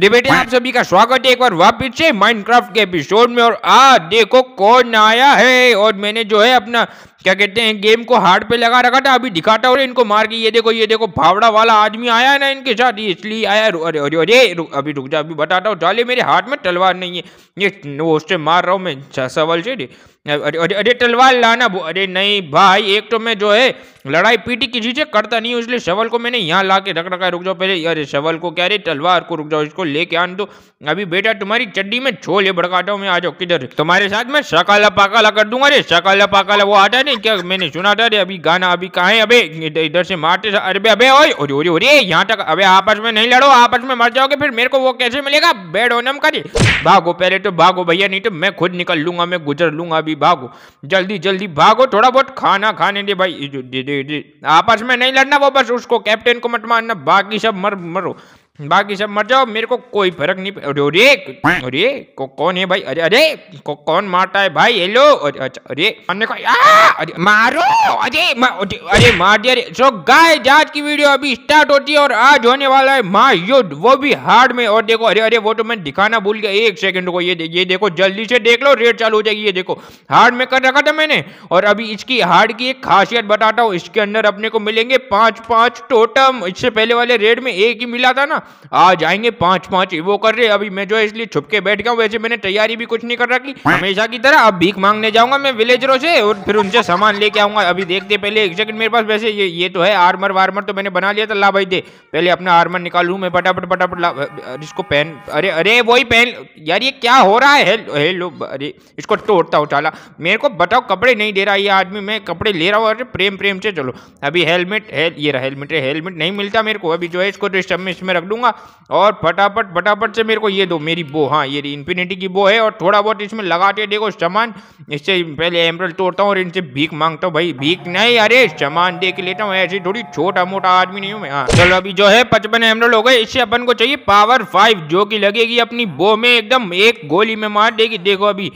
Debating आप सभी का स्वागत है एक बार वापिस से माइनक्राफ्ट के एपिसोड में और आ देखो कौन आया है और मैंने जो है अपना क्या कहते हैं गेम को हार्ड पे लगा रखा था अभी दिखाता हूँ इनको मार के ये देखो ये देखो फावड़ा वाला आदमी आया है ना इनके साथ इसलिए आया अरे अरे अरे अभी रुक जा अभी बताता हूँ चाले मेरे हाथ में तलवार नहीं है ये वो उससे मार रहा हूँ मैं सवाल से अरे अरे तलवार लाना अरे नहीं भाई एक तो मैं जो है लड़ाई पीटी की चीजें करता नहीं हूँ इसलिए शवल को मैंने यहाँ ला के रख रखा है रुक जाओ पहले अरे शवल को क्या अरे तलवार को रुक जाओ इसको लेके आने दो अभी बेटा तुम्हारी चड्डी में छोले भड़काता हूँ मैं आ जाओ किधर तुम्हारे साथ मैं सकाला पाकाला कर दूंगा अरे सकाला पाकाला वो आता है नहीं क्या मैंने सुना था अरे अभी गाना अभी कहा है अबे इधर से मारते अरे अबे अरे अरे यहाँ तक अबे आपस में नहीं लड़ो आपस में मर जाओगे फिर मेरे को वो कैसे मिलेगा बेड ओनम करे भागो पहले तो भागो भैया नहीं तो मैं खुद निकल लूंगा मैं गुजर लूंगा अभी अभी भागो जल्दी जल्दी भागो थोड़ा बहुत खाना खाने दे भाई आपस में नहीं लड़ना वो बस उसको कैप्टन को मत मारना बाकी सब मर मरो बाकी सब मर जाओ मेरे को कोई फर्क नहीं अरे अरे को कौन है भाई अरे अरे को कौन मारता है भाई हेलो अरे अच्छा अरे हमने कहा अरे मारो अरे अरे मार दिया सो गाइस आज की वीडियो अभी स्टार्ट होती है और आज होने वाला है मा युद्ध वो भी हार्ड में और देखो अरे अरे वो तो मैं दिखाना भूल गया एक सेकंड को ये ये देखो जल्दी से देख लो रेड चालू हो जाएगी ये देखो हार्ड में कर रखा था मैंने और अभी इसकी हार्ड की एक खासियत बताता हूँ इसके अंदर अपने को मिलेंगे पांच पांच टोटम इससे पहले वाले रेड में एक ही मिला था ना आ जाएंगे पांच पांच वो कर रहे अभी मैं जो है इसलिए छुपके बैठ गया वैसे मैंने तैयारी भी कुछ नहीं कर रखी हाँ। हमेशा की तरह अब भीख मांगने जाऊंगा मैं विलेजरों से और फिर उनसे सामान लेके आऊंगा अभी देखते पहले एक सेकंड मेरे पास वैसे ये ये तो है आर्मर वार्मर तो मैंने बना लिया था ला भाई दे पहले अपना आर्मर निकालू मैं फटाफट फटाफट इसको पहन अरे अरे वही पहन यार ये क्या हो रहा है अरे इसको तोड़ता हूँ चाला मेरे को बताओ कपड़े नहीं दे रहा ये आदमी मैं कपड़े ले रहा हूँ अरे प्रेम प्रेम से चलो अभी हेलमेट हेल ये हेलमेट हेलमेट नहीं मिलता मेरे को अभी जो है इसको तो में इसमें रख दू दूंगा और फटाफट फटाफट से मेरे को ये दो मेरी बो हाँ ये इन्फिनिटी की बो है और थोड़ा बहुत इसमें लगाते देखो सामान इससे पहले एमरल तोड़ता हूँ और इनसे भीख मांगता हूँ भाई भीख नहीं अरे सामान देख लेता हूँ ऐसे थोड़ी छोटा मोटा आदमी नहीं हूँ मैं हाँ चलो अभी जो है पचपन एमरल हो गए इससे अपन को चाहिए पावर फाइव जो कि लगेगी अपनी बो में एकदम एक गोली में मार देगी देखो अभी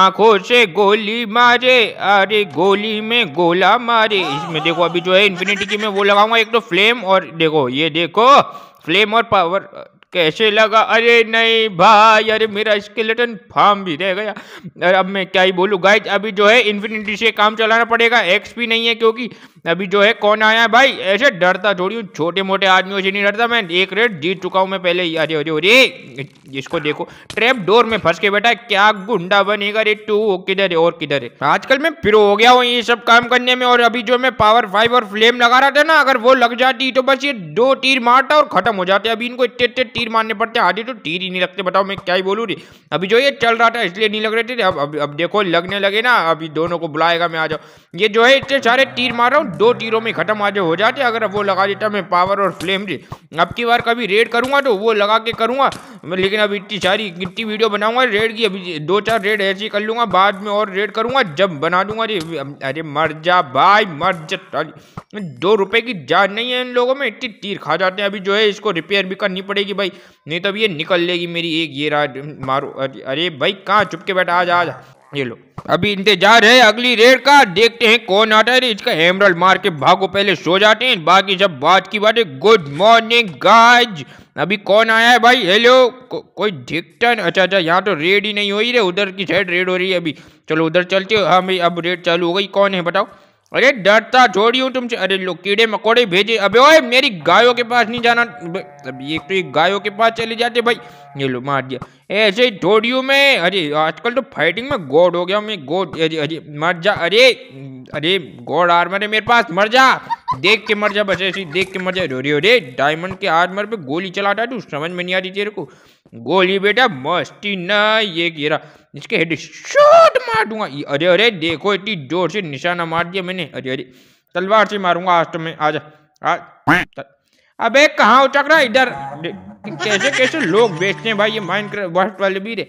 आंखों से गोली मारे अरे गोली में गोला मारे इसमें देखो अभी जो है इन्फिनिटी की मैं वो लगाऊंगा एक तो फ्लेम और देखो ये देखो फ्लेम और पावर कैसे लगा अरे नहीं भाई अरे मेरा स्केलेटन फार्म भी रह गया अरे अब मैं क्या ही बोलूँ गाइज अभी जो है इन्फिनिटी से काम चलाना पड़ेगा एक्स भी नहीं है क्योंकि अभी जो है कौन आया है भाई ऐसे डरता थोड़ी हूँ छोटे मोटे आदमियों से नहीं डरता मैं एक रेट जीत चुका हूँ मैं पहले अरे अरे अरे इसको देखो ट्रैप डोर में फंस के है क्या गुंडा बनेगा रे टू किधर है और किधर है आजकल मैं फिर हो गया हूँ ये सब काम करने में और अभी जो मैं पावर फाइव और फ्लेम लगा रहा था ना अगर वो लग जाती तो बस ये दो तीर मारता और खत्म हो जाते अभी इनको इतने इतने तीर मारने पड़ते आधे तो तीर ही नहीं रखते बताओ मैं क्या ही बोलू रही अभी जो ये चल रहा था इसलिए नहीं लग रहे थे अब अब, देखो लगने लगे ना अभी दोनों को बुलाएगा मैं आ जाओ ये जो है इतने सारे तीर मार रहा हूँ दो तीरों में खत्म आज हो जाते अगर वो लगा देता मैं पावर और फ्लेम अब की बार कभी रेड करूंगा तो वो लगा के करूंगा लेकिन अभी इतनी सारी कितनी वीडियो बनाऊंगा रेड की अभी दो चार रेड ऐसी कर लूंगा बाद में और रेड करूंगा जब बना दूंगा अरे अरे मर जा भाई मर जा दो रुपए की जान नहीं है इन लोगों में इतनी तीर खा जाते हैं अभी जो है इसको रिपेयर भी करनी पड़ेगी भाई नहीं तो अभी ये निकल लेगी मेरी एक ये मारो अरे भाई कहाँ चुपके बैठा आज आज ये लो अभी इंतजार है अगली रेड का देखते हैं कौन आता है इसका हेमरल मार के भागो पहले सो जाते हैं बाकी सब बात की बात है गुड मॉर्निंग गाज अभी कौन आया है भाई हेलो को, कोई दिखता नहीं अच्छा अच्छा यहाँ तो रेड ही नहीं हो रही है उधर की साइड रेड हो रही है अभी चलो उधर चलते हो हाँ भाई अब रेड चालू हो गई कौन है बताओ अरे डरता छोड़ी हूँ तुमसे अरे लोग कीड़े मकोड़े भेजे अबे ओए मेरी गायों के पास नहीं जाना अब ये तो एक गायों के पास चले जाते भाई ये लो मार दिया ऐसे ही छोड़ यू मैं अरे आजकल तो फाइटिंग में गोड हो गया मैं गोड अरे अरे मर जा अरे अरे गोड आर्मर है मेरे पास मर जा देख के मर जा बस ऐसे देख के मर जा अरे अरे डायमंड के आर्मर पे गोली चलाता है तू समझ में नहीं आ रही तेरे को गोली बेटा मस्ती न ये गिरा इसके हेड शॉट मार दूंगा अरे अरे देखो इतनी जोर से निशाना मार दिया मैंने अरे अरे तलवार से मारूंगा आज तो मैं आजा आज अबे कहाँ उचक रहा इधर कैसे कैसे लोग बेचते हैं भाई ये माइनक्राफ्ट वाले भी रे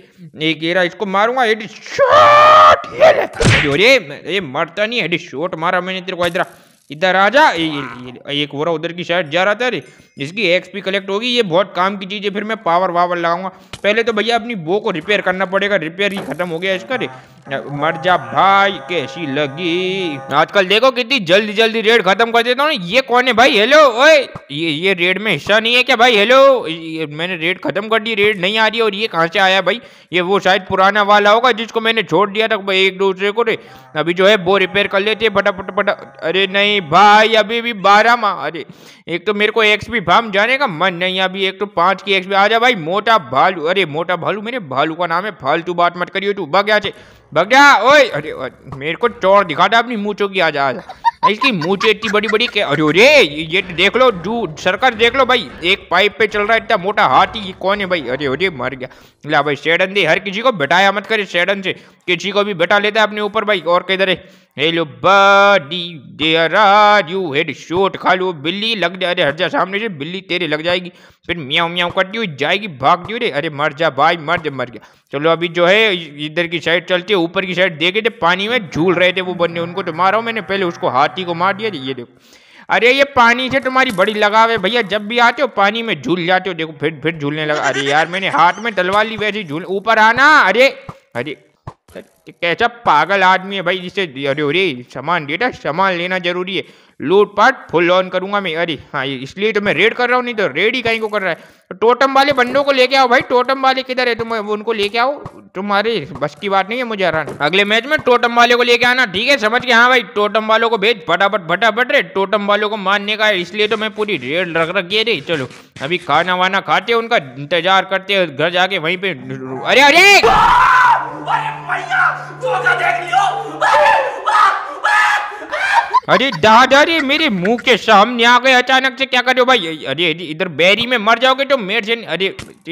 एक गेरा इसको मारूंगा हेड शॉट ये ले ये मरता नहीं हेड शॉट मारा मैंने तेरे को इधर इधर आजा एक हो रहा उधर की साइड जा रहा था रे इसकी एक्सपी कलेक्ट होगी ये बहुत काम की चीज़ है फिर मैं पावर वावर लगाऊंगा पहले तो भैया अपनी बो को रिपेयर करना पड़ेगा रिपेयर ही खत्म हो गया इसका मर जा भाई कैसी लगी आजकल देखो कितनी जल्दी जल्दी रेड खत्म कर देता हूँ ये कौन है भाई हेलो ओ ये ये रेड में हिस्सा नहीं है क्या भाई हेलो मैंने रेड खत्म कर दी रेड नहीं आ रही और ये कहाँ से आया भाई ये वो शायद पुराना वाला होगा जिसको मैंने छोड़ दिया था भाई एक दूसरे को रे अभी जो है वो रिपेयर कर लेते फटाफट फटा अरे नहीं भाई अभी भी बारह माह अरे एक तो मेरे को एक्स भी फार्म जाने का मन नहीं अभी एक तो पांच की एक्स पे आ जा भाई मोटा भालू अरे मोटा भालू मेरे भालू का नाम है फालतू बात मत करियो तू बग्या भगया ओए अरे मेरे को चोर दिखा दे अपनी मूछों की आज आज इसकी मूछ इतनी बड़ी बड़ी के अरे अरे ये तो देख लो जू सरकार देख लो भाई एक पाइप पे चल रहा है इतना मोटा हाथी कौन है भाई अरे अरे मर गया ला भाई शेडन दे हर किसी को बैठाया मत करे शेडन से किसी को भी बैठा लेता है अपने ऊपर भाई और किधर है hello buddy dear are you head shot खा लो बिल्ली लग जा अरे हट जा सामने से बिल्ली तेरे लग जाएगी फिर मियाँ मियाँ करती हुई जाएगी भागती हुई अरे मर जा भाई मर जा मर गया चलो अभी जो है इधर की साइड चलती के ऊपर की साइड देखे थे पानी में झूल रहे थे वो बन्ने उनको तो मारा मैंने पहले उसको हाथी को मार दिया ये देखो अरे ये पानी से तुम्हारी बड़ी लगाव है भैया जब भी आते हो पानी में झूल जाते हो देखो फिर फिर झूलने लगा अरे यार मैंने हाथ में तलवार ली वैसे झूल ऊपर आना अरे अरे कैसा पागल आदमी है भाई जिसे अरे अरे सामान डेटा सामान लेना जरूरी है लूट पाट फुल ऑन करूंगा मैं अरे हाँ इसलिए तो मैं रेड कर रहा हूँ नहीं तो रेड ही कहीं को कर रहा है तो टोटम वाले बंदों को लेके आओ भाई टोटम वाले किधर है तुम उनको लेके आओ तुम्हारे बस की बात नहीं है मुझे हराना अगले मैच में टोटम वाले को लेके आना ठीक है समझ के हाँ भाई टोटम वालों को भेज फटाफट फटाफट रे टोटम वालों को मारने का है इसलिए तो मैं पूरी रेड रख रखी है रे चलो अभी खाना वाना खाते उनका इंतजार करते घर जाके वहीं पे अरे अरे अरे देख लियो अरे दादा अरे मेरे मुंह के सामने आ गए अचानक से क्या कर रहे हो भाई अरे इधर बैरी में मर जाओगे तो मेरे से अरे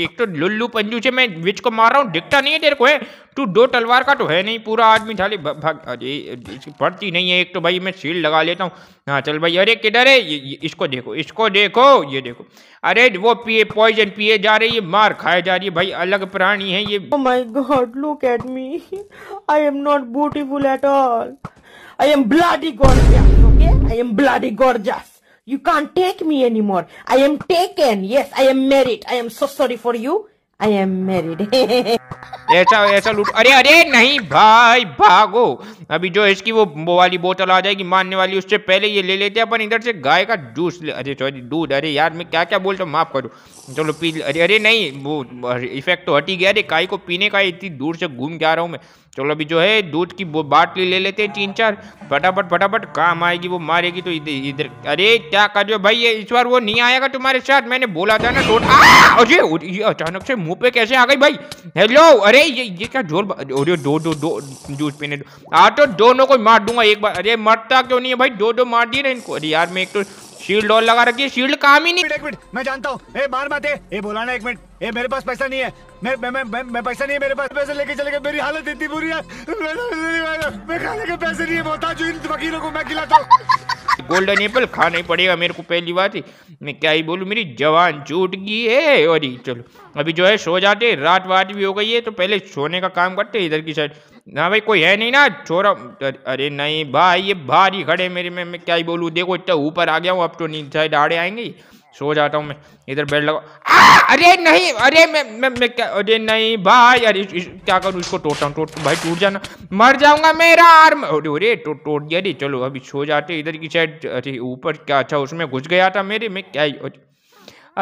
एक तो लुल्लू पंजू से मैं विच को मार रहा हूँ दिखता नहीं है तेरे को है तू दो तलवार का तो है नहीं पूरा आदमी थाली अरे पड़ती नहीं है एक तो भाई मैं सील लगा लेता हूँ हाँ चल भाई अरे किधर है ये, ये, इसको देखो इसको देखो ये देखो अरे वो पिए पॉइजन पिए जा रही है मार खाए जा रही है भाई अलग प्राणी है ये my god look at me I am not beautiful at all I am bloody gorgeous, okay? I am bloody gorgeous. You can't take me anymore. I am taken. Yes, I am married. I am so sorry for you. I am married. ऐसा ऐसा लूट अरे अरे नहीं भाई भागो अभी जो इसकी वो वो वाली बोतल आ जाएगी मानने वाली उससे पहले ये ले लेते हैं अपन इधर से गाय का जूस ले अरे सॉरी दूध अरे यार मैं क्या क्या बोलता हूँ माफ करो चलो पी अरे अरे नहीं वो इफेक्ट तो हटी गया अरे काय को पीने का इतनी दूर से घूम के आ रहा हूँ मैं चलो अभी जो है दूध की बाटली ले लेते हैं तीन चार फटाफट फटाफट काम आएगी वो मारेगी तो इधर इधर अरे क्या कर रहे हो भाई ये इस बार वो नहीं आएगा तुम्हारे साथ मैंने बोला था ना टोट अरे ये अचानक से मुंह पे कैसे आ गई भाई हेलो अरे ये ये क्या जोर अरे दो दो दो जूस पीने दो आ तो दोनों को मार दूंगा एक बार अरे मरता क्यों नहीं है भाई दो दो मार दिए ना इनको अरे यार मैं एक तो शील्ड और लगा रखी है शील्ड काम ही नहीं एक मिनट मैं जानता हूँ ए बात है ए बोला ना एक मिनट ए मेरे पास पैसा नहीं है मैं मैं मैं, मैं, मैं पैसा नहीं है मेरे पास पैसे लेके चले गए मेरी हालत इतनी बुरी है मैं खाने के पैसे नहीं है जो इन वकीलों को मैं खिलाता हूँ गोल्डन एप्पल खाना ही पड़ेगा मेरे को पहली बात मैं क्या ही बोलूँ मेरी जवान छूट गई है और ही चलो अभी जो है सो जाते रात वात भी हो गई है तो पहले सोने का काम करते इधर की साइड हाँ भाई कोई है नहीं ना छोरा अरे नहीं भाई ये भारी खड़े मेरे में मैं क्या ही बोलूँ देखो इतना ऊपर आ गया हूँ अब तो नींद साइड आड़े आएंगे सो जाता हूँ मैं इधर बेड लगा अरे नहीं अरे मैं मैं, मैं क्या अरे नहीं भाई अरे इस, क्या करूँ इसको टोटा टोट भाई टूट जाना मर जाऊंगा मेरा आर्म अरे अरे तो, तोड़ गया अरे चलो अभी सो जाते इधर की साइड अरे ऊपर क्या अच्छा उसमें घुस गया था मेरे में क्या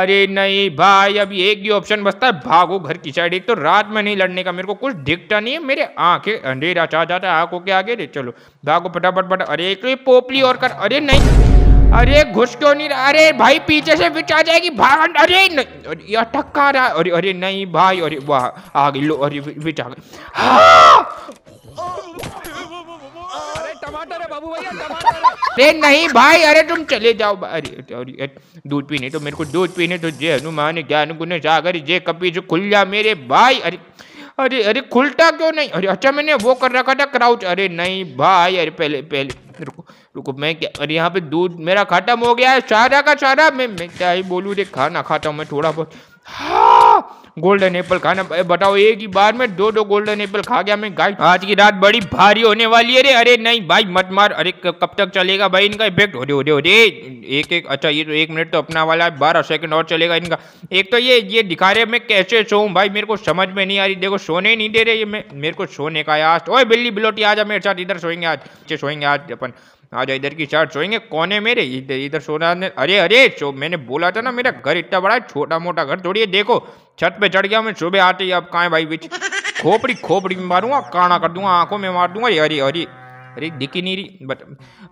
अरे नहीं भाई अभी एक ही ऑप्शन बचता है भागो घर की साइड एक तो रात में नहीं लड़ने का मेरे को कुछ दिखता नहीं है मेरे आंखें अंधेरा चाह जाता है आंखों के आगे रे चलो भागो फटाफट फटा अरे एक तो पोपली और कर अरे नहीं अरे घुस क्यों नहीं रहा अरे भाई पीछे से बिच आ जाएगी भाग अरे ये टक्का रहा अरे अरे नहीं भाई अरे वाह आ गई लो अरे बिच आ गई अरे नहीं भाई अरे तुम चले जाओ अरे अरे दूध पीने तो मेरे को दूध पीने तो जय हनुमान ज्ञान गुण सागर जय कपी जो खुल जा मेरे भाई अरे अरे अरे खुलता क्यों नहीं अरे अच्छा मैंने वो कर रखा था क्राउच अरे नहीं भाई अरे पहले पहले रुको रुको मैं क्या अरे यहाँ पे दूध मेरा खत्म हो गया है चारा का चारा मैं मैं क्या ही बोलूँ रे खाना खाता हूँ मैं थोड़ा बहुत गोल्डन हाँ! एप्पल खाना बताओ एक ही बार में दो दो गोल्डन एप्पल खा गया मैं गाइस आज की रात बड़ी भारी होने वाली है रे अरे नहीं भाई मत मार अरे कब तक चलेगा भाई इनका इफेक्ट हो रे हो रे हो रे एक एक अच्छा ये तो एक मिनट तो अपना वाला है बारह सेकंड और चलेगा इनका एक तो ये ये दिखा रहे मैं कैसे सो भाई मेरे को समझ में नहीं आ रही देखो सोने नहीं दे रहे ये मेरे को सोने का यार ओ बिल्ली बिलोटी आज मेरे साथ इधर सोएंगे आज सोएंगे आज अपन आ जाओ इधर की चार्ट सोएंगे कोने मेरे इधर इधर सोना अरे अरे सो मैंने बोला था ना मेरा घर इतना बड़ा है छोटा मोटा घर थोड़ी है देखो छत पे चढ़ गया मैं सुबह आते ही अब कहा भाई बिच खोपड़ी खोपड़ी में मारूंगा काना कर दूंगा आंखों में मार दूंगा अरे अरे अरे दिखी नहीं रही बट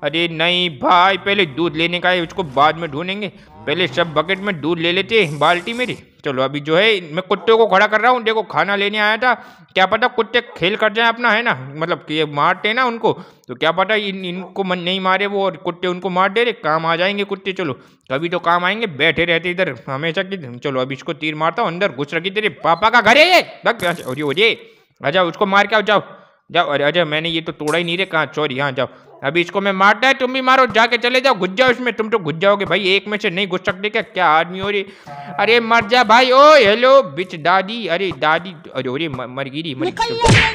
अरे नहीं भाई पहले दूध लेने का है उसको बाद में ढूंढेंगे पहले सब बकेट में दूध ले लेते हैं बाल्टी मेरी चलो अभी जो है मैं कुत्ते को खड़ा कर रहा हूँ देखो खाना लेने आया था क्या पता कुत्ते खेल कर जाए अपना है ना मतलब कि ये मारते ना उनको तो क्या पता इन इनको मन नहीं मारे वो और कुत्ते उनको मार दे रहे काम आ जाएंगे कुत्ते चलो कभी तो काम आएंगे बैठे रहते इधर हमेशा कि चलो अभी इसको तीर मारता हूँ अंदर घुस रखी तेरे पापा का घर है ये अरे अरे अच्छा उसको मार के आओ जाओ जाओ अरे अजय मैंने ये तो तोड़ा ही नहीं रे कहाँ चोरी यहाँ जाओ अभी इसको मैं मारता है तुम भी मारो जाके चले जाओ घुस जाओ इसमें तुम तो घुस जाओगे भाई एक में से नहीं घुस सकते क्या क्या आदमी हो रही अरे मर जा भाई ओ हेलो बिच दादी अरे दादी अरे अरे मर गिरी मर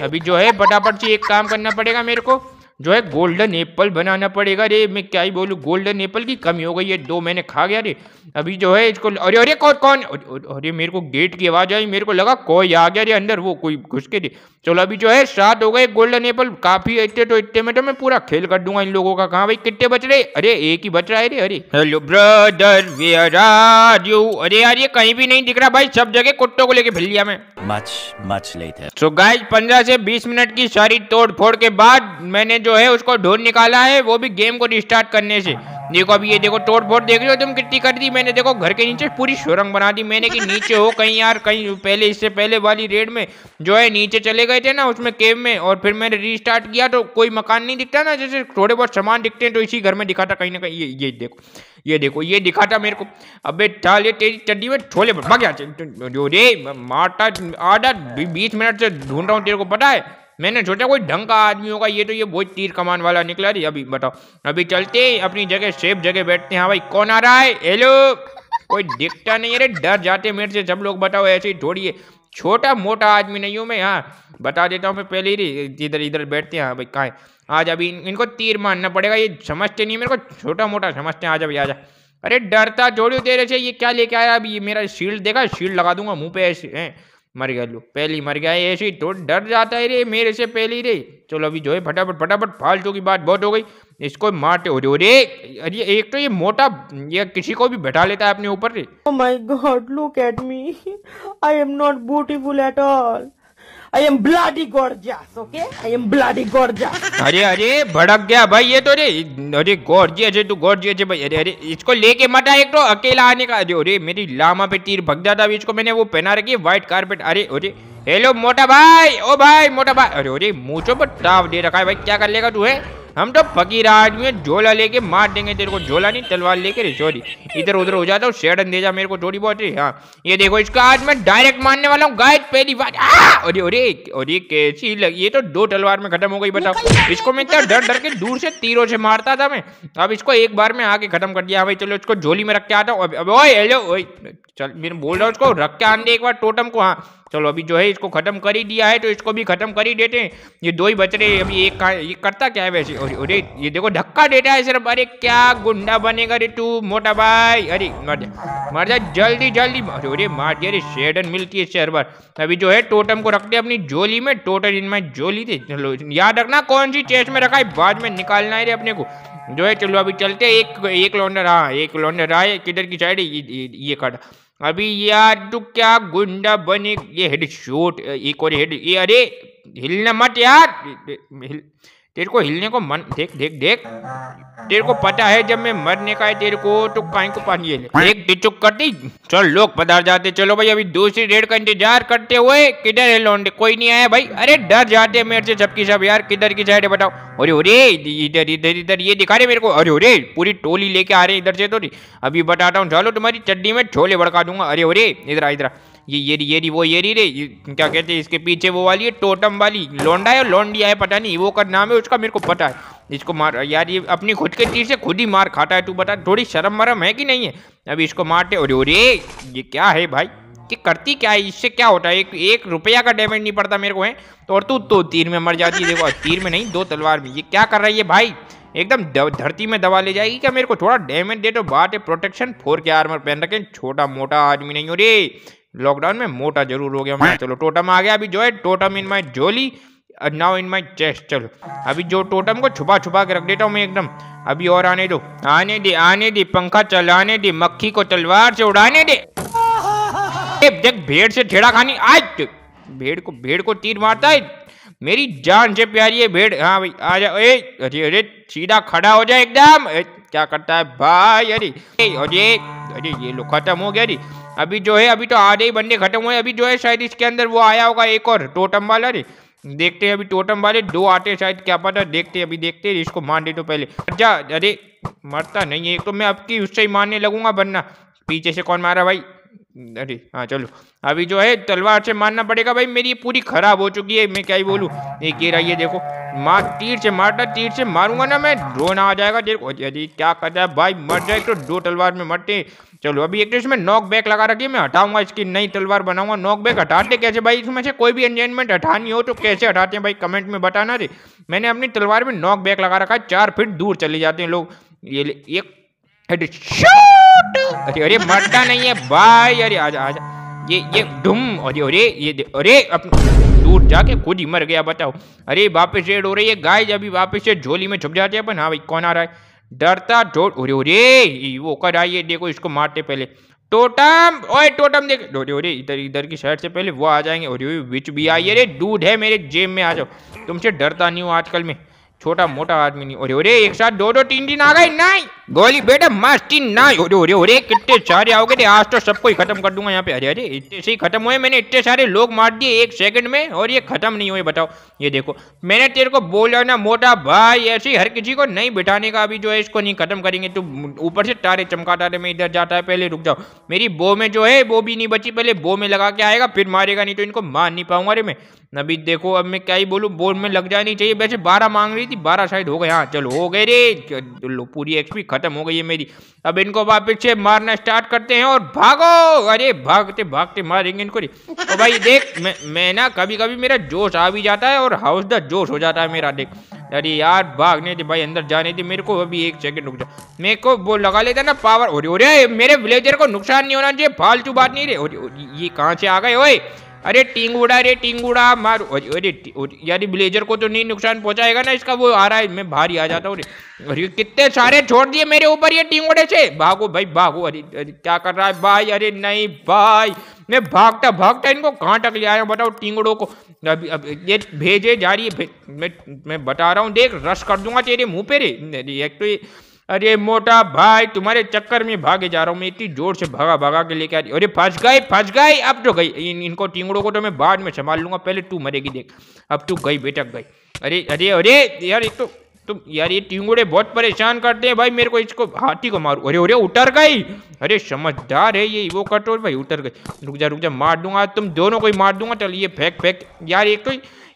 अभी जो है फटाफट से एक काम करना पड़ेगा मेरे को जो है गोल्डन एप्पल बनाना पड़ेगा अरे मैं क्या ही बोलूँ गोल्डन एप्पल की कमी हो गई है दो मैंने खा गया अरे अभी जो है इसको अरे अरे कौन कौन अरे मेरे को गेट की आवाज़ आई मेरे को लगा कोई आ गया अरे अंदर वो कोई घुस के रे चलो अभी जो है सात हो गए गोल्डन एप्पल काफ़ी इतने तो इतने में तो मैं पूरा खेल कर दूंगा इन लोगों का कहाँ भाई कितने बच रहे अरे एक ही बच रहा है अरे अरे हेलो ब्रदर वे यू अरे यार ये कहीं भी नहीं दिख रहा भाई सब जगह कुत्तों को लेके फिर लिया मैं much much later so guys पंद्रह से बीस मिनट की सारी तोड़ फोड़ के बाद मैंने जो है उसको ढूंढ निकाला है वो भी गेम को रिस्टार्ट करने से देखो अभी ये देखो तोड़ फोड़ देख रहे हो तुम कितनी कर दी मैंने देखो घर के नीचे पूरी सुरंग बना दी मैंने कि नीचे हो कहीं यार कहीं पहले इससे पहले वाली रेड में जो है नीचे चले गए थे ना उसमें केव में और फिर मैंने रिस्टार्ट किया तो कोई मकान नहीं दिखता ना जैसे थोड़े बहुत सामान दिखते हैं तो इसी घर में दिखाता कहीं ना कहीं ये ये देखो ये देखो ये दिखाता मेरे को अब डाल ये तेरी चड्डी में छोले मग गया रे माटा आधा बीस मिनट से ढूंढ रहा हूँ तेरे को पता है मैंने सोचा कोई ढंग का आदमी होगा ये तो ये बहुत तीर कमान वाला निकला रही अभी बताओ अभी चलते अपनी जगह सेफ जगह बैठते हैं हाँ भाई कौन आ रहा है हेलो कोई दिखता नहीं अरे डर जाते मेरे से सब लोग बताओ ऐसे ही छोड़िए छोटा मोटा आदमी नहीं हूँ मैं हाँ बता देता हूँ मैं पहले ही इधर इधर बैठते हैं हाँ भाई कहाँ आज अभी इन, इनको तीर मारना पड़ेगा ये समझते नहीं मेरे को छोटा मोटा समझते हैं आज अभी आजा अरे डरता जोड़ियो तेरे से ये क्या लेके आया अभी ये मेरा शील्ड देखा शील्ड लगा दूंगा मुँह पे ऐसे हैं मर गया लो पहली मर गया ऐसे ही तो डर जाता है रे मेरे से पहली रे चलो अभी जो है फटाफट फटाफट फालतू की बात बहुत हो गई इसको मारते हो रे अरे एक तो ये मोटा ये किसी को भी बैठा लेता है अपने ऊपर रे my god look at me I am not beautiful at all I am bloody gorgeous okay I am bloody gorgeous अरे अरे भड़क गया भाई ये तो रे अरे गॉर्जियस है तू गॉर्जियस है भाई अरे अरे इसको लेके मत आ एक तो अकेला आने का अरे अरे मेरी लामा पे तीर भग जाता अभी इसको मैंने वो पहना रखी है व्हाइट कारपेट अरे अरे हेलो मोटा भाई ओ भाई मोटा भाई अरे अरे मूछो पर ताव दे रखा है भाई क्या कर लेगा तू है हम तो फकीर आदमी झोला लेके मार देंगे तेरे को झोला नहीं तलवार लेके सॉरी इधर उधर हो जाता हूँ शेडन दे जा तो मेरे को थोड़ी बहुत हाँ ये देखो इसका आज मैं डायरेक्ट मारने वाला हूँ गाय पहली बार अरे अरे अरे कैसी लगी ये तो दो तलवार में खत्म हो गई बताओ इसको मैं इतना डर डर के दूर से तीरों से मारता था मैं अब इसको एक बार में आके खत्म कर दिया हाँ भाई चलो इसको झोली में रख के आता हूँ अब ओए हेलो ओए चल मैं बोल रहा हूँ उसको रख के आने एक बार टोटम को हाँ चलो अभी जो है इसको खत्म कर ही दिया है तो इसको भी खत्म कर ही देते हैं ये दो ही बच रहे हैं अभी एक ये करता क्या है वैसे अरे ये देखो धक्का देता है सिर्फ अरे क्या गुंडा बनेगा रे तू मोटा भाई अरे मर जा मर जा जल्दी जल्दी अरे मार दिया अरे शेडन मिलती है शहर पर अभी जो है टोटम को रखते अपनी जोली में टोटल इनमें जोली थी चलो याद रखना कौन सी चेस्ट में रखा है बाद में निकालना है रे अपने को जो है चलो अभी चलते एक एक लॉन्डर हाँ एक लॉन्डर आए किधर की साइड ये, कट अभी यार तू क्या गुंडा बने ये हेड शूट एक और हेड ये अरे हिलना मत यार हिल तेरे को हिलने को मन देख देख देख तेरे को पता है जब मैं मरने का है तेरे को तो काई को पानी ले एक बिचुक कर दी चल लोग पधार जाते चलो भाई अभी दूसरी रेड का इंतजार करते हुए किधर है लौंडे कोई नहीं आया भाई अरे डर जाते मेरे से सबकी सब यार किधर की साइड बताओ अरे अरे इधर इधर इधर ये दिखा रहे मेरे को अरे अरे पूरी टोली लेके आ रहे इधर से तो अभी बताता हूँ चलो तुम्हारी चड्डी में छोले भड़का दूंगा अरे अरे इधर इधर ये ये री ये री वो ये री रे क्या कहते हैं इसके पीछे वो वाली है टोटम वाली लौंडा है लौंडिया है पता नहीं वो का नाम है उसका मेरे को पता है इसको मार यार ये अपनी खुद के तीर से खुद ही मार खाता है तू बता थोड़ी शर्म मरम है कि नहीं है अभी इसको मारते और अरे ये क्या है भाई कि करती क्या है इससे क्या होता है एक एक रुपया का डैमेज नहीं पड़ता मेरे को है तो और तू तो तीर में मर जाती है देखो तीर में नहीं दो तलवार में ये क्या कर रही है भाई एकदम धरती में दवा ले जाएगी क्या मेरे को थोड़ा डैमेज दे तो बात है प्रोटेक्शन फोर के आर्मर पहन रखे छोटा मोटा आदमी नहीं हो रे लॉकडाउन में मोटा जरूर हो गया मैं चलो टोटम आ गया अभी जो है totem in my jolly now in my chest चलो अभी जो टोटम को छुपा छुपा के रख देता हूँ मैं एकदम अभी और आने दो आने दे आने दे पंखा चलाने दे मक्खी को तलवार से उड़ाने दे देख भेड़ से छेड़ा खानी आज भेड़ को भेड़ को तीर मारता है मेरी जान से प्यारी है भेड़ हाँ भाई आ जा ए अरे अरे सीधा खड़ा हो जाए एकदम क्या करता है भाई अरे अरे अरे ये लो खत्म हो गया अरे अभी जो है अभी तो आधे ही बंदे खत्म हुए अभी जो है शायद इसके अंदर वो आया होगा एक और टोटम वाला रे देखते हैं अभी टोटम वाले दो आते शायद क्या पता देखते अभी देखते हैं इसको मान दे तो पहले जा अरे मरता नहीं है तो मैं अब की उससे ही मारने लगूंगा बनना पीछे से कौन मारा भाई अरे हाँ चलो अभी जो है तलवार से मारना पड़ेगा भाई मेरी पूरी खराब हो चुकी है मैं क्या ही बोलूँ एक ये रही है देखो मार तीर से मारना तीर से मारूंगा ना मैं ड्रोन आ जाएगा देखो अरे क्या करता है भाई मर जाए तो दो तलवार में मरते चलो अभी एक तो इसमें नॉक बैक लगा रखी है मैं हटाऊंगा इसकी नई तलवार बनाऊंगा नॉक बैक हटाते कैसे भाई इसमें से कोई भी एंजाइनमेंट हटानी हो तो कैसे हटाते हैं भाई कमेंट में बताना रे मैंने अपनी तलवार में नॉक बैक लगा रखा है चार फिट दूर चले जाते हैं लोग ये एक अरे अरे मरता नहीं है भाई अरे आजा आजा ये ये डुम अरे अरे ये अरे अपने दूर जाके खुद ही मर गया बताओ अरे वापस रेड हो रही है गाय अभी वापस से झोली में छुप जाते हैं अपन हाँ भाई कौन आ रहा है डरता अरे अरे वो कर आइए देखो इसको मारते पहले टोटम ओए टोटम देख अरे अरे इधर इधर की साइड से पहले वो आ जाएंगे अरे विच भी आई अरे दूध है मेरे जेब में आ जाओ तुमसे डरता नहीं हूँ आजकल मैं छोटा मोटा आदमी नहीं अरे अरे एक साथ दो दो तीन दिन आ गए नहीं गोली बेटा मस्ती ना हो रे हो रे कितने सारे आओगे रे आज तो सबको ही खत्म कर दूंगा यहाँ पे अरे अरे इतने से ही खत्म हुए मैंने इतने सारे लोग मार दिए एक सेकंड में और ये खत्म नहीं हुए बताओ ये देखो मैंने तेरे को बोला ना मोटा भाई ऐसे हर किसी को नहीं बिठाने का अभी जो है इसको नहीं खत्म करेंगे तो ऊपर से तारे चमका तारे में इधर जाता है पहले रुक जाओ मेरी बो में जो है वो भी नहीं बची पहले बो में लगा के आएगा फिर मारेगा नहीं तो इनको मार नहीं पाऊंगा अरे मैं अभी देखो अब मैं क्या ही बोलूँ बोर्ड में लग जानी चाहिए वैसे बारह मांग रही थी बारह शायद हो गए हाँ चलो हो गए रे पूरी एक्सपी खत्म हो गई है मेरी अब इनको वापस से मारना स्टार्ट करते हैं और भागो अरे भागते भागते मारेंगे इनको तो भाई देख मैं मैं ना कभी कभी मेरा जोश आ भी जाता है और हाउस द जोश हो जाता है मेरा देख अरे यार भागने दे भाई अंदर जाने दे मेरे को अभी एक सेकंड रुक जा मेरे को वो लगा लेता ना पावर और मेरे विलेजर को नुकसान नहीं होना चाहिए फालतू बात नहीं रे ये कहाँ से आ गए ओए अरे उड़ा अरे उड़ा मार अरे यानी ब्लेजर को तो नहीं नुकसान पहुंचाएगा ना इसका वो आ रहा है मैं भारी आ जाता हूँ अरे कितने सारे छोड़ दिए मेरे ऊपर ये उड़े से भागो भाई भागो अरे, अरे क्या कर रहा है भाई अरे नहीं भाई मैं भागता भागता इनको कहाँ टक ले आया बताओ टिंगड़ों को अभी अब ये भेजे जा रही है मैं मैं बता रहा हूँ देख रश कर दूंगा तेरे मुँह पे रे एक तो ये अरे मोटा भाई तुम्हारे चक्कर में भागे जा रहा हूँ मैं इतनी जोर से भागा भागा के लेके आ रही अरे फंस गए फंस गए अब तो गई इन, इनको टिंगड़ों को तो मैं बाद में संभाल लूंगा पहले तू मरेगी देख अब तू गई बेटा गई अरे अरे अरे यार एक तो तुम यार ये टिंगड़े बहुत परेशान करते हैं भाई मेरे को इसको हाथी को मारू अरे अरे उतर गई अरे समझदार है ये वो कटोर भाई उतर गई रुक जा रुक जा मार दूंगा तुम दोनों को ही मार दूंगा चल ये फेंक फेंक यार एक तो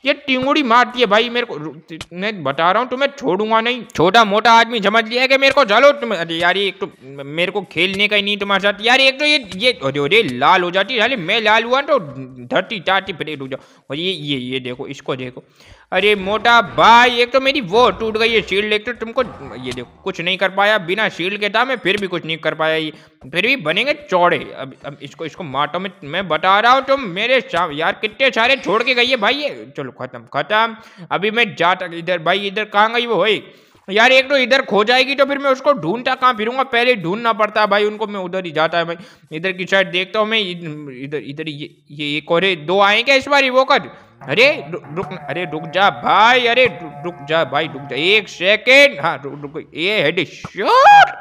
ये टिंगड़ी मारती है भाई मेरे को मैं बता रहा हूँ तुम्हें छोड़ूंगा नहीं छोटा मोटा आदमी समझ लिया कि मेरे को चलो तुम अरे यार एक तो मेरे को खेलने का ही नहीं तुम्हारे साथ यार एक तो ये ये अरे अरे लाल हो जाती है मैं लाल हुआ तो धरती चाटी फ्रेड हो जाओ और ये ये ये देखो इसको देखो अरे मोटा भाई एक तो मेरी वो टूट गई है शील्ड एक तो तुमको ये देखो कुछ नहीं कर पाया बिना शील्ड के था मैं फिर भी कुछ नहीं कर पाया ये फिर भी बनेंगे चौड़े अब अब इसको इसको माटो में मैं बता रहा हूँ तुम मेरे यार कितने सारे छोड़ के गई है भाई ये चलो खत्म खत्म अभी मैं जाता इधर भाई इधर कहाँ गई वो भाई यार एक तो इधर खो जाएगी तो फिर मैं उसको ढूंढता कहाँ फिरूंगा पहले ढूंढना पड़ता है भाई उनको मैं उधर ही जाता है भाई इधर की साइड देखता हूँ मैं इधर इधर ये ये एक और दो आए क्या इस बार वो कर अरे रुक अरे रुक जा भाई अरे रुक जा भाई रुक जा एक सेकेंड हाँ रुक रुक ये हेड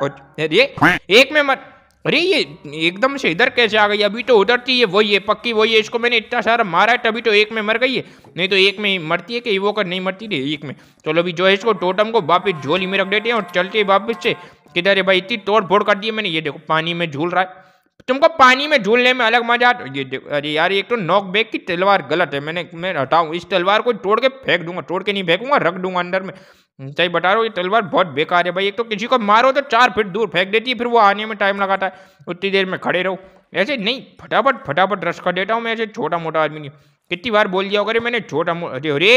अरे एक में मत अरे ये एकदम से इधर कैसे आ गई अभी तो उधर थी ये वही है पक्की वही है इसको मैंने इतना सारा मारा है तभी तो एक में मर गई है नहीं तो एक में मरती है कि वो कर नहीं मरती थी एक में चलो अभी जो है इसको टोटम को वापस झोली में रख देते हैं और चलते वापस से किधर है भाई इतनी तोड़ फोड़ कर दी मैंने ये देखो पानी में झूल रहा है तुमको पानी में झूलने में अलग मजा ये अरे यार एक तो नॉक बैग की तलवार गलत है मैंने मैं हटाऊँ इस तलवार को तोड़ के फेंक दूंगा तोड़ के नहीं फेंकूंगा रख दूंगा अंदर में हम्म, सही बता रहा हूँ ये तलवार बहुत बेकार है भाई एक तो किसी को मारो तो चार फीट दूर फेंक देती है फिर वो आने में टाइम लगाता है उतनी देर में खड़े रहो ऐसे नहीं फटाफट फटाफट रश कर देता हूँ मैं ऐसे छोटा मोटा आदमी नहीं कितनी बार बोल दिया होगा अरे मैंने छोटा अरे अरे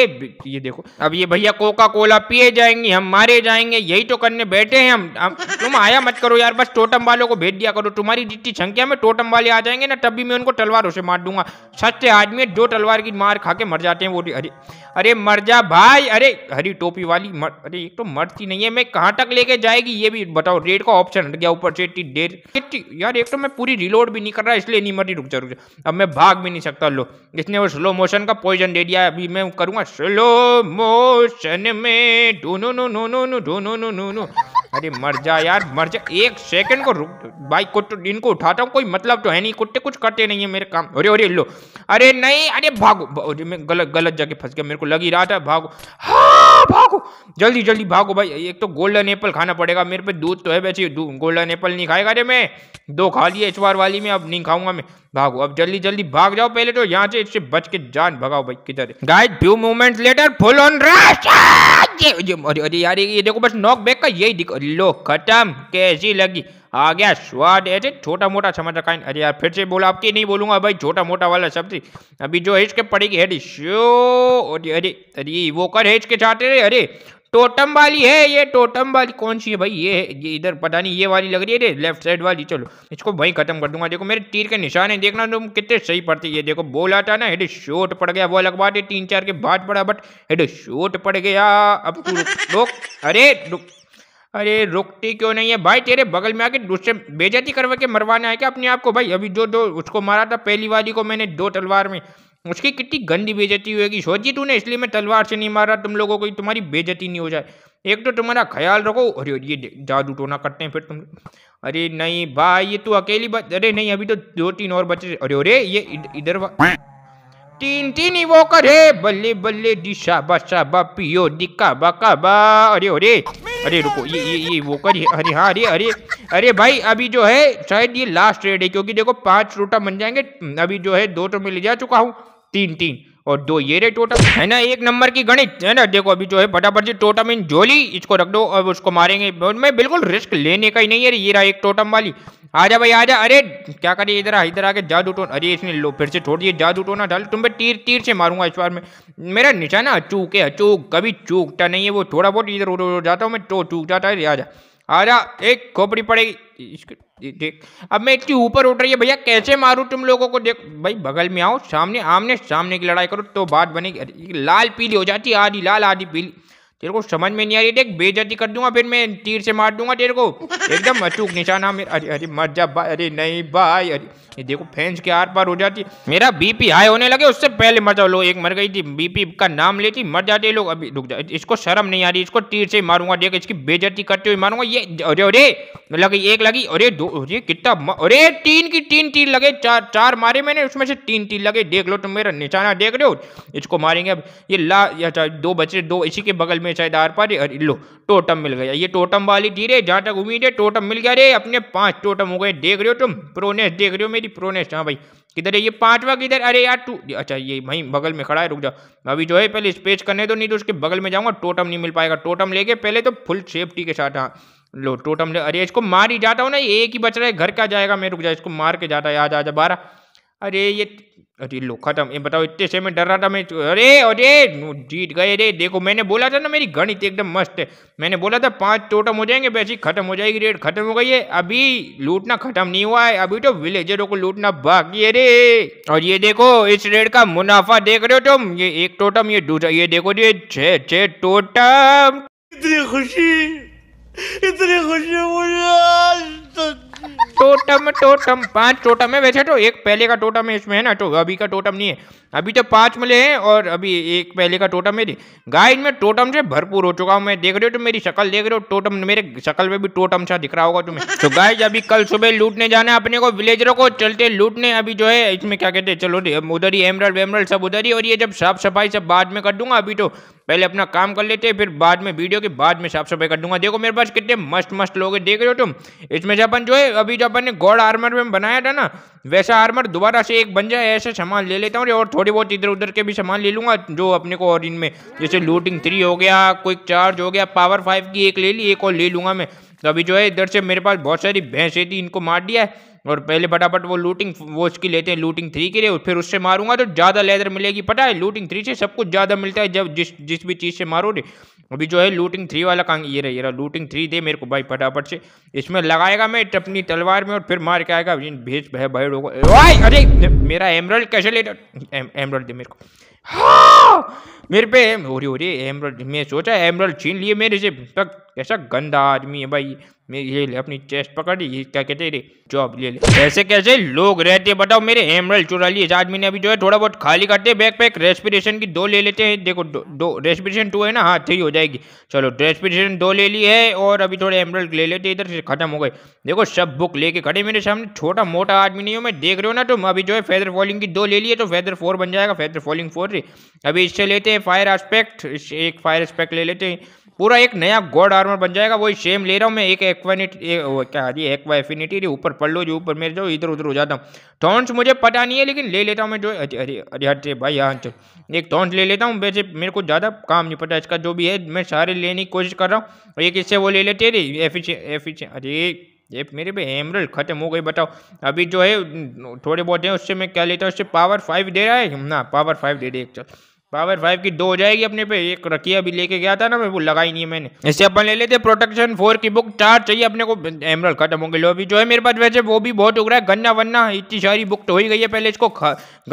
ये देखो अब ये भैया कोका कोला पिए जाएंगे हम मारे जाएंगे यही तो करने बैठे हैं हम, हम तुम आया मत करो यार बस टोटम वालों को भेज दिया करो तुम्हारी जितनी संख्या में टोटम वाले आ जाएंगे ना तब भी मैं उनको तलवारों से मार दूंगा सच्चे आदमी जो तलवार की मार खा के मर जाते हैं वो अरे अरे मर जा भाई अरे हरी टोपी वाली मर अरे एक तो मरती नहीं है मैं कहाँ तक लेके जाएगी ये भी बताओ रेड का ऑप्शन हट गया ऊपर से इतनी देर कितनी यार एक तो मैं पूरी रिलोड भी नहीं कर रहा इसलिए नहीं मरी रुक जा रुक जा अब मैं भाग भी नहीं सकता लो इसने वो स्लो मोशन का पॉइजन दे दिया अभी मैं करूंगा स्लो मोशन में no no no no no no no no अरे मर जा यार मर जा एक सेकंड को रुक भाई कुट इनको उठाता हूँ कोई मतलब तो है नहीं कुत्ते कुछ करते नहीं है मेरे काम अरे अरे लो अरे नहीं अरे भागो अरे मैं गलत गलत जगह फंस गया मेरे को लग ही रहा था भागो हाँ भागो जल्दी जल्दी भागो भाई एक तो गोल्डन एप्पल खाना पड़ेगा मेरे पे दूध तो है बेची गोल्डन एप्पल नहीं खाएगा अरे मैं दो खा लिए इस बार वाली में अब नहीं खाऊंगा मैं भागो अब जल्दी जल्दी भाग जाओ पहले तो यहाँ से इससे बच के जान भगाओ भाई किधर गाय few moment later full on rush अरे यार ये देखो बस नॉक बैक का यही दिखो लो खत्म कैसी लगी आ गया स्वाद ऐसे छोटा मोटा समझ रखा है अरे यार फिर से बोला आपके नहीं बोलूंगा भाई छोटा मोटा वाला शब्द अभी जो हिचके पड़ेगी हेड शो अरे अरे अरे वो कर हिच के चाहते रहे अरे टोटम वाली है ये टोटम वाली कौन सी है भाई ये है ये इधर पता नहीं ये वाली लग रही है रे लेफ्ट साइड वाली चलो इसको भाई खत्म कर दूंगा देखो मेरे तीर के निशान है देखना तुम कितने सही पड़ते ये देखो बोला था ना हेड शोट पड़ गया वो अलग बात है तीन चार के बाद पड़ा बट हेड शोट पड़ गया अब तू रुक अरे रुक अरे रुकती क्यों नहीं है भाई तेरे बगल में आके दूसरे बेजती करवा के मरवाना है क्या अपने आप को भाई अभी जो दो उसको मारा था पहली वाली को मैंने दो तलवार में उसकी कितनी गंदी बेजती होगी सोची तूने इसलिए मैं तलवार से नहीं मारा तुम लोगों को तुम्हारी बेजती नहीं हो जाए एक तो तुम्हारा ख्याल रखो अरे ये जादू टोना करते हैं फिर तुम अरे नहीं भाई ये तू अकेली बच अरे नहीं अभी तो दो तीन और बचे अरे अरे ये इधर तीन तीन ही वॉकर है बल्ले बल्ले दिशा बसा पियो दिक्का बका बा अरे अरे अरे रुको ये ये ये वो ही अरे हाँ अरे अरे अरे भाई अभी जो है शायद ये लास्ट रेड है क्योंकि देखो पांच रोटा बन जाएंगे अभी जो है दो तो मैं ले जा चुका हूँ तीन तीन और दो ये रे टोटम है ना एक नंबर की गणित है ना देखो अभी जो है फटाफट से टोटम इन जोली इसको रख दो और उसको मारेंगे मैं बिल्कुल रिस्क लेने का ही नहीं है ये रहा एक टोटम वाली आ जा भाई आ जा अरे क्या करे इधर आ इधर आके जादू टोन अरे इसने लो फिर से छोड़ दिए जादू टोना डाल तुम भाई तीर तीर से मारूंगा इस बार में मेरा निशाना अचूक है अचूक कभी चूकता नहीं है वो थोड़ा बहुत इधर उधर जाता हूँ मैं तो चूक जाता है आ जा एक खोपड़ी पड़ेगी इसके देख अब मैं इतनी ऊपर उठ रही है भैया कैसे मारूं तुम लोगों को देख भाई बगल में आओ सामने आमने सामने की लड़ाई करो तो बात बनेगी लाल पीली हो जाती आधी लाल आधी पीली तेरे को समझ में नहीं आ रही देख बेजती कर दूंगा फिर मैं तीर से मार दूंगा तेरे को एकदम अचूक निशाना हाँ, मेरा अरे अरे मर जा भाई अरे नहीं भाई अरे ये देखो फैंस के आर पार हो जाती मेरा बीपी हाई होने लगे उससे पहले मर जाओ लोग एक मर गई थी बीपी का नाम लेती मर जाते लोग अभी रुक जाए इसको शर्म नहीं आ रही इसको तीर से मारूंगा देख इसकी बेजती करते हुए मारूंगा ये अरे अरे लगी एक लगी अरे दो अरे कितना अरे तीन की तीन तीर लगे चार चार मारे मैंने उसमें से तीन तीर लगे देख लो तुम मेरा निशाना देख रहे हो इसको मारेंगे अब ये ला अच्छा, दो बचे दो इसी के बगल में में शायद आर पार अरे लो टोटम मिल गया ये टोटम वाली धीरे है जहाँ तक उम्मीद है टोटम मिल गया रे अपने पांच टोटम हो गए देख रहे हो तुम प्रोनेस देख रहे हो मेरी प्रोनेस हाँ भाई किधर है ये पांचवा किधर अरे यार टू अच्छा ये भाई बगल में खड़ा है रुक जा अभी जो है पहले स्पेस करने दो नहीं तो उसके बगल में जाऊँगा टोटम नहीं मिल पाएगा टोटम लेके पहले तो फुल सेफ्टी के साथ हाँ लो टोटम ले अरे इसको मार ही जाता हूँ ना एक ही बच रहा है घर का जाएगा मैं रुक जा इसको मार के जाता है आ जा बारह अरे ये अरे लो खत्म ये बताओ इतने से मैं डर रहा था मैं तो- अरे अरे जीत गए रे देखो मैंने बोला था ना मेरी गणित एकदम मस्त है मैंने बोला था पांच टोटम हो जाएंगे वैसे खत्म हो जाएगी रेट खत्म हो गई है अभी लूटना खत्म नहीं हुआ है अभी तो विलेजरों को लूटना बाकी है रे और ये देखो इस रेट का मुनाफा देख रहे हो तुम ये एक टोटम ये दूसरा ये देखो ये छह छह टोटम इतनी खुशी इतनी खुशी मुझे आज तक टोटम टोटम पांच टोटम है वैसे तो एक पहले का टोटम है इसमें है ना तो अभी का टोटम नहीं है अभी तो पांच मिले हैं और अभी एक पहले का टोटम है गाय इनमें टोटम से भरपूर हो चुका हूँ मैं देख रहे हो तो मेरी शक्ल देख रहे हो टोटम मेरे शक्ल में भी टोटम सा दिख रहा होगा तुम्हें तो गाय अभी कल सुबह लूटने जाना अपने को विलेजरों को चलते लूटने अभी जो है इसमें क्या कहते हैं चलो उधर ही एमरल वेमरल सब उधर ही और ये जब साफ सफाई सब बाद में कर दूंगा अभी तो पहले अपना काम कर लेते हैं फिर बाद में वीडियो के बाद में साफ सफाई कर दूंगा देखो मेरे पास कितने मस्त मस्त लोग देख रहे हो तुम इसमें अपन जो है अभी अपन ने गोड आर्मर में बनाया था ना वैसा आर्मर दोबारा से एक बन जाए ऐसे सामान ले लेता हूँ और थोड़ी बहुत इधर उधर के भी सामान ले लूंगा जो अपने को और इनमें जैसे लूटिंग थ्री हो गया क्विक चार्ज हो गया पावर फाइव की एक ले ली एक और ले लूंगा मैं तो अभी जो है इधर से मेरे पास बहुत सारी भैंसें थी इनको मार दिया है और पहले फटाफट वो लूटिंग वो उसकी लेते हैं लूटिंग थ्री के लिए फिर उससे मारूंगा तो ज़्यादा लेदर मिलेगी पता है लूटिंग थ्री से सब कुछ ज़्यादा मिलता है जब जिस जिस भी चीज़ से मारोगे अभी जो है लूटिंग थ्री वाला काम ये रही रहा लूटिंग थ्री दे मेरे को भाई फटाफट से इसमें लगाएगा मैं अपनी तलवार में और फिर मार के आएगा भेज भय भय अरे मेरा एमरल कैसे लेटर एमरल दे मेरे को हाँ मेरे पे हो रही एमरल मैं सोचा एमरल छीन लिए मेरे से तक कैसा गंदा आदमी है भाई मेरी ये ले अपनी चेस्ट पकड़ ये क्या कहते रे जॉब ले ले ऐसे कैसे लोग रहते बताओ मेरे हेमरल चुरा लिए इस आदमी ने अभी जो है थोड़ा बहुत खाली करते बैक पैक रेस्पिरेशन की दो ले लेते हैं देखो दो, दो रेस्पिरेशन टू है ना हाँ थ्री हो जाएगी चलो रेस्पिरेशन दो ले ली है और अभी थोड़े एमरल ले लेते इधर से खत्म हो गए देखो सब बुक लेके खड़े मेरे सामने छोटा मोटा आदमी नहीं हो मैं देख रहे हो ना तुम अभी जो है फेदर फॉलिंग की दो ले लिए तो फेदर फोर बन जाएगा फेदर फॉलिंग फोर अभी इससे लेते हैं फायर एस्पेक्ट एक फायर एस्पेक्ट ले लेते हैं पूरा एक नया गॉड आर्मर बन जाएगा वही सेम ले रहा हूँ मैं एक एक्वानिट क्या ये एक्वा एफिनिटी ऊपर पढ़ लो जो ऊपर मेरे जाओ इधर उधर हो जाता हूँ टॉन्स मुझे पता नहीं है लेकिन ले लेता हूँ मैं जो अरे अरे अरे भाई हाँ चल एक टॉन्स ले लेता हूँ वैसे मेरे को ज़्यादा काम नहीं पता इसका जो भी है मैं सारे लेने की कोशिश कर रहा हूँ एक इससे वो ले लेते रही एफिशियन एफिशे अरे ये मेरे पे एमरल खत्म हो गई बताओ अभी जो है थोड़े बहुत हैं उससे मैं क्या लेता हूँ उससे पावर फाइव दे रहा है ना पावर फाइव दे दे एक चल पावर फाइव की दो हो जाएगी अपने पे एक रखिया भी लेके गया था ना मैं वो लगाई नहीं है मैंने इससे अपन ले लेते प्रोटेक्शन फोर की बुक चार चाहिए अपने को एमरल खत्म होंगे लो अभी जो है मेरे पास वैसे वो भी बहुत उग रहा है गन्ना वन्ना इतनी सारी बुक तो हो ही गई है पहले इसको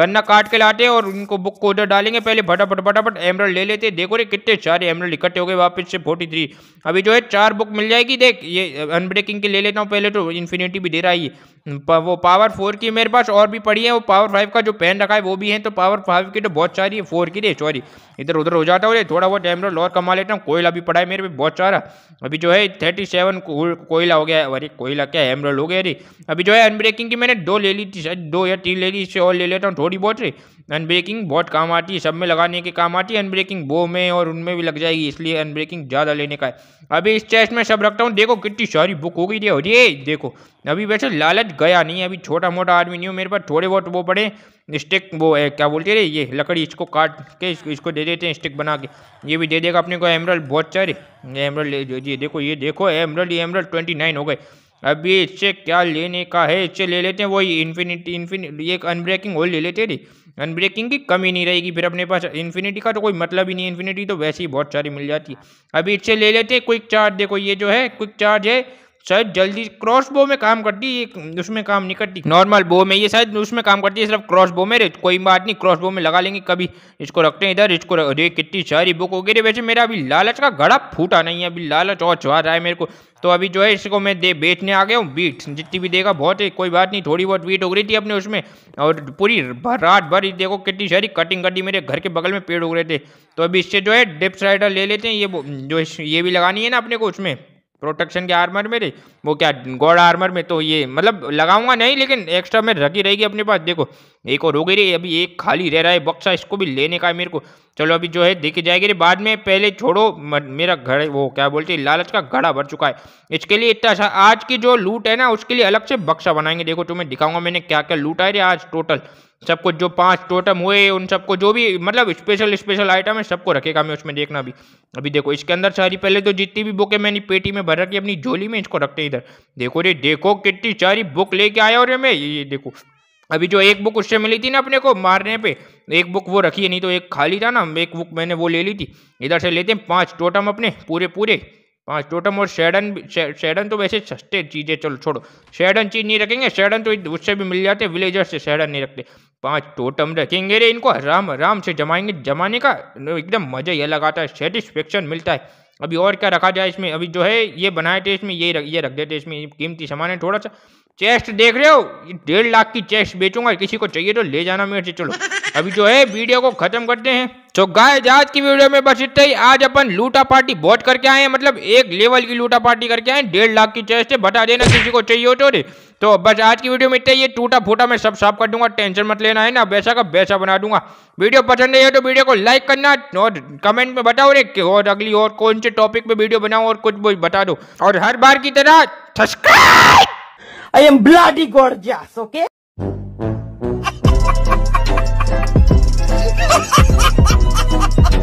गन्ना काट के लाते हैं और उनको बुक को उधर डालेंगे पहले फटाफट फटाफट एमरल ले लेते देखो रे कितने सारे एमरल इकट्ठे हो गए वापस से फोर्टी थ्री अभी जो है चार बुक मिल जाएगी देख ये अनब्रेकिंग की ले लेता हूँ पहले तो इन्फिनिटी भी दे रहा है वो पावर फोर की मेरे पास और भी पड़ी है वो पावर फाइव का जो पेन रखा है वो भी है तो पावर फाइव की तो बहुत सारी है फोर की रे सॉरी इधर उधर हो जाता है थोड़ा बहुत एमरोल और कमा लेता हूँ कोयला भी पड़ा है मेरे पे बहुत सारा अभी जो है थर्टी सेवन कोयला हो गया अरे कोयला क्या एमरो हो गया रे अभी जो है अनब्रेकिंग की मैंने दो ले ली थी दो या तीन ले ली इससे और ले लेता हूँ थोड़ी बहुत रे अनब्रेकिंग बहुत काम आती है सब में लगाने के काम आती है अनब्रेकिंग बो में और उनमें भी लग जाएगी इसलिए अनब्रेकिंग ज़्यादा लेने का है अभी इस चेस्ट में सब रखता हूँ देखो कितनी सारी बुक हो गई रे अरे देखो अभी वैसे लालच गया नहीं अभी छोटा मोटा आदमी नहीं हो मेरे पास थोड़े बहुत वो पड़े स्टिक वो है क्या बोलते रहे ये लकड़ी इसको काट के इसको, इसको दे देते हैं स्टिक बना के ये भी दे देगा अपने को एमरल बहुत सारे एमरल जी देखो ये देखो एमरल ये एमरल ट्वेंटी नाइन हो गए अभी इससे क्या लेने का है इससे ले लेते हैं वही इन्फिनिटी इन्फिनिटी एक अनब्रेकिंग होल ले लेते रही अनब्रेकिंग की कमी नहीं रहेगी फिर अपने पास इन्फिनिटी का तो कोई मतलब ही नहीं इन्फिनिटी तो वैसे ही बहुत सारी मिल जाती है अभी इससे ले लेते हैं क्विक चार्ज देखो ये जो है क्विक चार्ज है शायद जल्दी क्रॉस बो में काम करती है उसमें काम नहीं करती नॉर्मल बो में ये शायद उसमें काम करती है सिर्फ क्रॉस बो में कोई बात नहीं क्रॉस बो में लगा लेंगे कभी इसको रखते हैं इधर इसको अरे कितनी सारी बुक हो गई वैसे मेरा अभी लालच का घड़ा फूटा नहीं है अभी लालच और चुहा रहा है मेरे को तो अभी जो है इसको मैं दे बेचने आ गया हूँ बीट जितनी भी देगा बहुत है कोई बात नहीं थोड़ी बहुत बीट हो रही थी अपने उसमें और पूरी रात भर देखो कितनी सारी कटिंग कटी मेरे घर के बगल में पेड़ उग रहे थे तो अभी इससे जो है डिप साइडर ले लेते हैं ये जो ये भी लगानी है ना अपने को उसमें प्रोटेक्शन के आर्मर में रही वो क्या गॉड आर्मर में तो ये मतलब लगाऊंगा नहीं लेकिन एक्स्ट्रा में रखी रहेगी अपने पास देखो एक और हो गई रे अभी एक खाली रह रहा है बक्सा इसको भी लेने का है मेरे को चलो अभी जो है देखी जाएगी रे बाद में पहले छोड़ो मेरा घर वो क्या बोलते हैं लालच का घड़ा भर चुका है इसके लिए इतना अच्छा आज की जो लूट है ना उसके लिए अलग से बक्सा बनाएंगे देखो तुम्हें दिखाऊंगा मैंने क्या क्या लूट है रे आज टोटल सबको जो पांच टोटम हुए उन सबको जो भी मतलब स्पेशल स्पेशल आइटम है सबको रखेगा मैं उसमें देखना भी अभी देखो इसके अंदर सारी पहले तो जितनी भी बुक है मैंने पेटी में भर रखी अपनी झोली में इसको रखते हैं इधर देखो रे देखो कितनी सारी बुक लेके आया और मैं ये देखो अभी जो एक बुक उससे मिली थी ना अपने को मारने पे एक बुक वो रखी है नहीं तो एक खाली था ना एक बुक मैंने वो ले ली थी इधर से लेते हैं पाँच टोटम अपने पूरे पूरे पाँच टोटम और शेडन शे, शेडन तो वैसे सस्ते चीज़ें चलो छोड़ो शेडन चीज़ नहीं रखेंगे शेडन तो उससे भी मिल जाते विलेजर से शेडन नहीं रखते पांच टोटम रखेंगे रे इनको आराम आराम से जमाएंगे जमाने का एकदम मज़ा ये लगाता है सेटिस्फेक्शन मिलता है अभी और क्या रखा जाए इसमें अभी जो है ये बनाए थे इसमें ये रख ये रख देते इसमें कीमती सामान है थोड़ा सा चेस्ट देख रहे हो ये डेढ़ लाख की चेस्ट बेचूंगा किसी को चाहिए तो ले जाना मेरे से चलो अभी जो है वीडियो को खत्म करते हैं तो गाय आज की वीडियो में बस इतना ही आज अपन लूटा पार्टी बहुत करके आए हैं मतलब एक लेवल की लूटा पार्टी करके आए डेढ़ लाख की चेस्ट है बता देना किसी को चाहिए हो तो रे तो बस आज की वीडियो में इतना ही टूटा फूटा मैं सब साफ कर दूंगा टेंशन मत लेना है ना वैसा का वैसा बना दूंगा वीडियो पसंद है तो वीडियो को लाइक करना और कमेंट में बताओ रे और अगली और कौन से टॉपिक पे वीडियो बनाओ और कुछ बता दो और हर बार की तरह subscribe I am bloody gorgeous, okay?